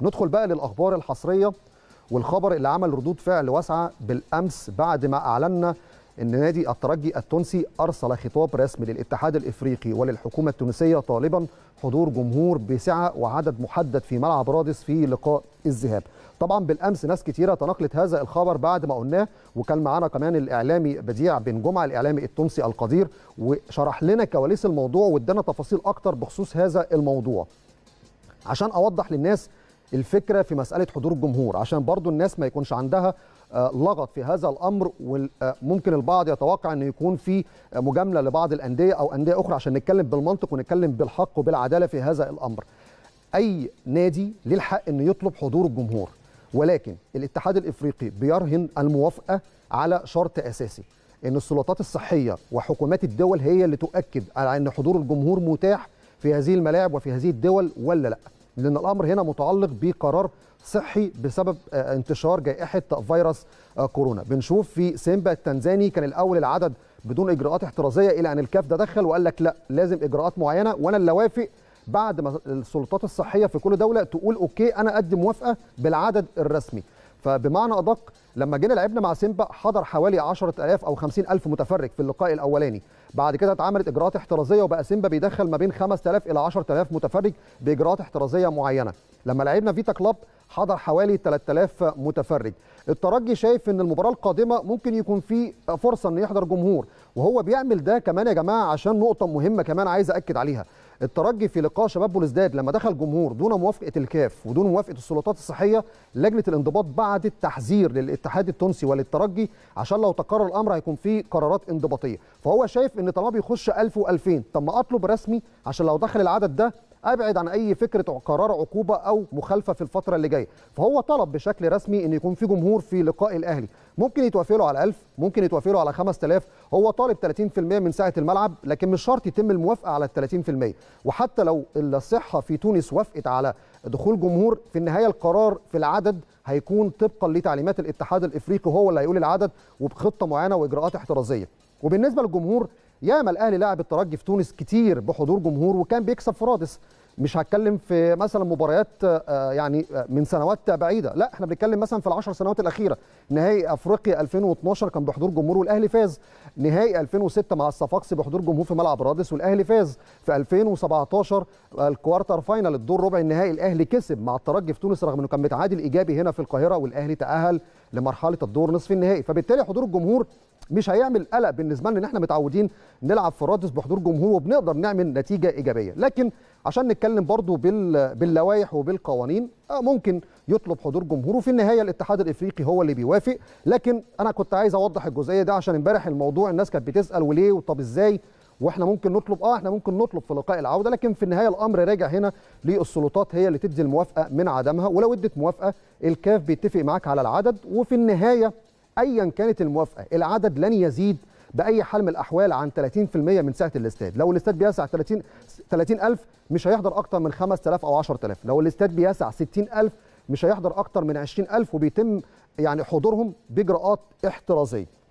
ندخل بقى للاخبار الحصريه والخبر اللي عمل ردود فعل واسعه بالامس بعد ما اعلنا ان نادي الترجي التونسي ارسل خطاب رسمي للاتحاد الافريقي وللحكومه التونسيه طالبا حضور جمهور بسعه وعدد محدد في ملعب رادس في لقاء الذهاب. طبعا بالامس ناس كثيره تناقلت هذا الخبر بعد ما قلناه وكان معانا كمان الاعلامي بديع بن جمعه الاعلامي التونسي القدير وشرح لنا كواليس الموضوع وادانا تفاصيل اكتر بخصوص هذا الموضوع. عشان اوضح للناس الفكره في مساله حضور الجمهور عشان برضو الناس ما يكونش عندها آه، لغط في هذا الامر وممكن آه، البعض يتوقع انه يكون في آه، مجامله لبعض الانديه او انديه اخرى عشان نتكلم بالمنطق ونتكلم بالحق وبالعداله في هذا الامر. اي نادي له الحق انه يطلب حضور الجمهور ولكن الاتحاد الافريقي بيرهن الموافقه على شرط اساسي ان السلطات الصحيه وحكومات الدول هي اللي تؤكد على ان حضور الجمهور متاح في هذه الملاعب وفي هذه الدول ولا لا. لان الامر هنا متعلق بقرار صحي بسبب آه، انتشار جائحه فيروس آه، كورونا بنشوف في سيمبا التنزاني كان الاول العدد بدون اجراءات احترازيه الى ان الكاف ده دخل وقال لك لا لازم اجراءات معينه وانا اللي وافق بعد ما السلطات الصحيه في كل دوله تقول اوكي انا ادي موافقه بالعدد الرسمي فبمعنى ادق لما جينا لعبنا مع سيمبا حضر حوالي 10000 او 50000 متفرج في اللقاء الاولاني بعد كده اتعملت اجراءات احترازيه وبقى سيمبا بيدخل ما بين 5000 الى 10000 متفرج باجراءات احترازيه معينه لما لعبنا فيتا كلاب حضر حوالي 3000 متفرج الترجي شايف ان المباراه القادمه ممكن يكون في فرصه ان يحضر جمهور وهو بيعمل ده كمان يا جماعه عشان نقطه مهمه كمان عايز اكد عليها الترجي في لقاء شباب بولزداد لما دخل جمهور دون موافقه الكاف ودون موافقه السلطات الصحيه لجنه الانضباط بعدت تحذير للاتحاد التونسي وللترجي عشان لو تكرر الامر هيكون في قرارات انضباطيه فهو شايف ان طالما بيخش ألف و2000 طب ما اطلب رسمي عشان لو دخل العدد ده ابعد عن اي فكره قرار عقوبه او مخالفه في الفتره اللي جايه فهو طلب بشكل رسمي ان يكون في جمهور في لقاء الاهلي ممكن يتوافق له على 1000 ممكن يتوافق له على 5000 هو طالب 30% من ساعه الملعب لكن مش شرط يتم الموافقه على ال 30% وحتى لو الصحه في تونس وافقت على دخول جمهور في النهايه القرار في العدد هيكون طبقا لتعليمات الاتحاد الافريقي هو اللي هيقول العدد وبخطه معينه واجراءات احترازيه وبالنسبه للجمهور ياما الاهلي لعب الترجي في تونس كتير بحضور جمهور وكان بيكسب فرادس مش هتكلم في مثلا مباريات آه، آه، يعني آه، من سنوات بعيده لا احنا بنتكلم مثلا في العشر سنوات الاخيره نهائي افريقيا 2012 كان بحضور جمهور والاهلي فاز نهائي 2006 مع الصفاقسي بحضور جمهور في ملعب رادس والاهلي فاز في 2017 الكوارتر فاينل الدور ربع النهائي الاهلي كسب مع الترجي في تونس رغم انه كان متعادل ايجابي هنا في القاهره والاهلي تاهل لمرحله الدور نصف النهائي فبالتالي حضور الجمهور مش هيعمل قلق بالنسبه لنا ان احنا متعودين نلعب في رادس بحضور جمهور وبنقدر نعمل نتيجه ايجابيه لكن عشان نتكلم برضو باللوائح وبالقوانين آه، ممكن يطلب حضور جمهوره في النهايه الاتحاد الافريقي هو اللي بيوافق لكن انا كنت عايز اوضح الجزئيه دي عشان امبارح الموضوع الناس كانت بتسال وليه وطب ازاي واحنا ممكن نطلب اه احنا ممكن نطلب في لقاء العوده لكن في النهايه الامر راجع هنا للسلطات هي اللي تدي الموافقه من عدمها ولو ادت موافقه الكاف بيتفق معاك على العدد وفي النهايه ايا كانت الموافقه العدد لن يزيد باي حال من الاحوال عن 30% من سعه الاستاد لو الاستاد بيسع 30 30000 مش هيحضر اكتر من 5000 او 10000 لو الاستاد بيسع 60000 مش هيحضر اكتر من 20000 وبيتم يعني حضورهم باجراءات احترازيه